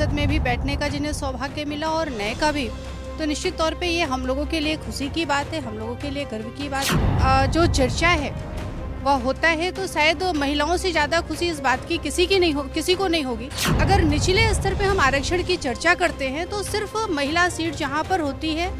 संसद में भी बैठने का जिन्हें सौभाग्य मिला और नए का भी तो निश्चित तौर पे ये हम लोगों के लिए खुशी की बात है हम लोगों के लिए गर्व की बात जो चर्चा है वह होता है तो शायद महिलाओं से ज़्यादा खुशी इस बात की किसी की नहीं हो किसी को नहीं होगी अगर निचले स्तर पे हम आरक्षण की चर्चा करते हैं तो सिर्फ महिला सीट जहाँ पर होती है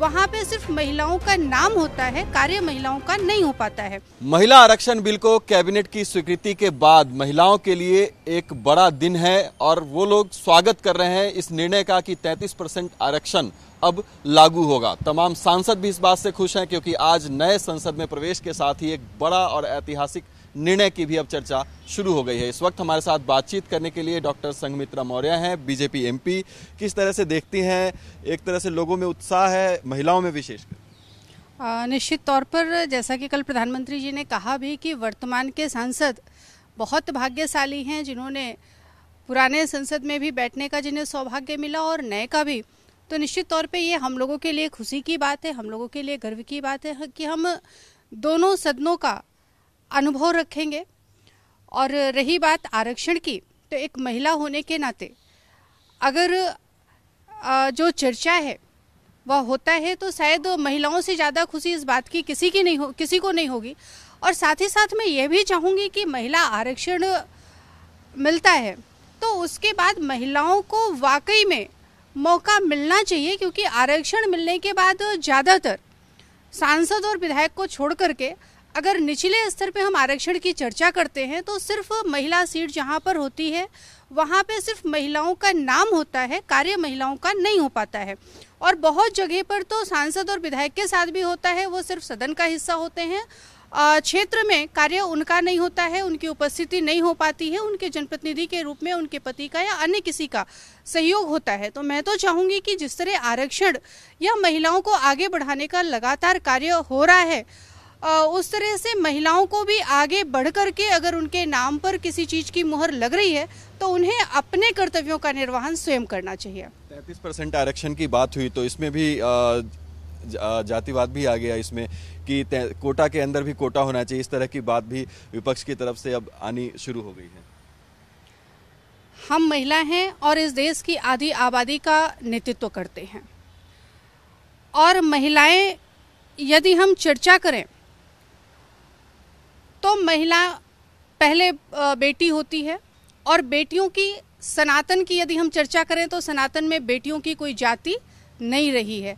वहाँ पे सिर्फ महिलाओं का नाम होता है कार्य महिलाओं का नहीं हो पाता है महिला आरक्षण बिल को कैबिनेट की स्वीकृति के बाद महिलाओं के लिए एक बड़ा दिन है और वो लोग स्वागत कर रहे हैं इस निर्णय का कि 33 परसेंट आरक्षण अब लागू होगा तमाम सांसद भी इस बात से खुश हैं क्योंकि आज नए संसद में प्रवेश के साथ ही एक बड़ा और ऐतिहासिक निर्णय की भी अब चर्चा शुरू हो गई है इस वक्त हमारे साथ बातचीत करने के लिए डॉक्टर संघमित्रा मौर्य हैं बीजेपी एमपी किस तरह से देखती हैं एक तरह से लोगों में उत्साह है महिलाओं में विशेषकर निश्चित तौर पर जैसा कि कल प्रधानमंत्री जी ने कहा भी कि वर्तमान के सांसद बहुत भाग्यशाली हैं जिन्होंने पुराने संसद में भी बैठने का जिन्हें सौभाग्य मिला और नए का भी तो निश्चित तौर पे ये हम लोगों के लिए खुशी की बात है हम लोगों के लिए गर्व की बात है कि हम दोनों सदनों का अनुभव रखेंगे और रही बात आरक्षण की तो एक महिला होने के नाते अगर जो चर्चा है वह होता है तो शायद महिलाओं से ज़्यादा खुशी इस बात की किसी की नहीं हो किसी को नहीं होगी और साथ ही साथ मैं ये भी चाहूँगी कि महिला आरक्षण मिलता है तो उसके बाद महिलाओं को वाकई में मौका मिलना चाहिए क्योंकि आरक्षण मिलने के बाद ज़्यादातर सांसद और विधायक को छोड़ करके अगर निचले स्तर पे हम आरक्षण की चर्चा करते हैं तो सिर्फ महिला सीट जहाँ पर होती है वहाँ पे सिर्फ महिलाओं का नाम होता है कार्य महिलाओं का नहीं हो पाता है और बहुत जगह पर तो सांसद और विधायक के साथ भी होता है वो सिर्फ सदन का हिस्सा होते हैं क्षेत्र में कार्य उनका नहीं होता है उनकी उपस्थिति नहीं हो पाती है उनके जनप्रतिनिधि के रूप में उनके पति का या अन्य किसी का सहयोग होता है तो मैं तो चाहूँगी कि जिस तरह आरक्षण या महिलाओं को आगे बढ़ाने का लगातार कार्य हो रहा है उस तरह से महिलाओं को भी आगे बढ़ कर के अगर उनके नाम पर किसी चीज़ की मुहर लग रही है तो उन्हें अपने कर्तव्यों का निर्वहन स्वयं करना चाहिए तैतीस परसेंट आरक्षण की बात हुई तो इसमें भी जातिवाद भी आ गया इसमें कि कोटा के अंदर भी कोटा होना चाहिए इस तरह की बात भी विपक्ष की तरफ से अब आनी शुरू हो गई है हम महिला हैं और इस देश की आधी आबादी का नेतृत्व करते हैं और महिलाएं यदि हम चर्चा करें तो महिला पहले बेटी होती है और बेटियों की सनातन की यदि हम चर्चा करें तो सनातन में बेटियों की कोई जाति नहीं रही है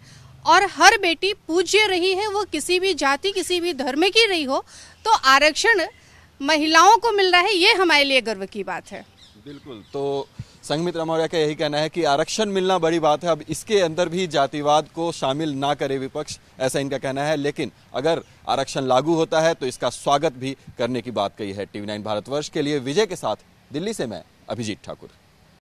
और हर बेटी पूज्य रही है वो किसी भी जाति किसी भी धर्म की रही हो तो आरक्षण महिलाओं को मिल रहा है ये हमारे लिए गर्व की बात है बिल्कुल तो संघ मित्र मौर्य का यही कहना है कि आरक्षण मिलना बड़ी बात है अब इसके अंदर भी जातिवाद को शामिल ना करे विपक्ष ऐसा इनका कहना है लेकिन अगर आरक्षण लागू होता है तो इसका स्वागत भी करने की बात कही है टीवी नाइन भारतवर्ष के लिए विजय के साथ दिल्ली से मैं अभिजीत ठाकुर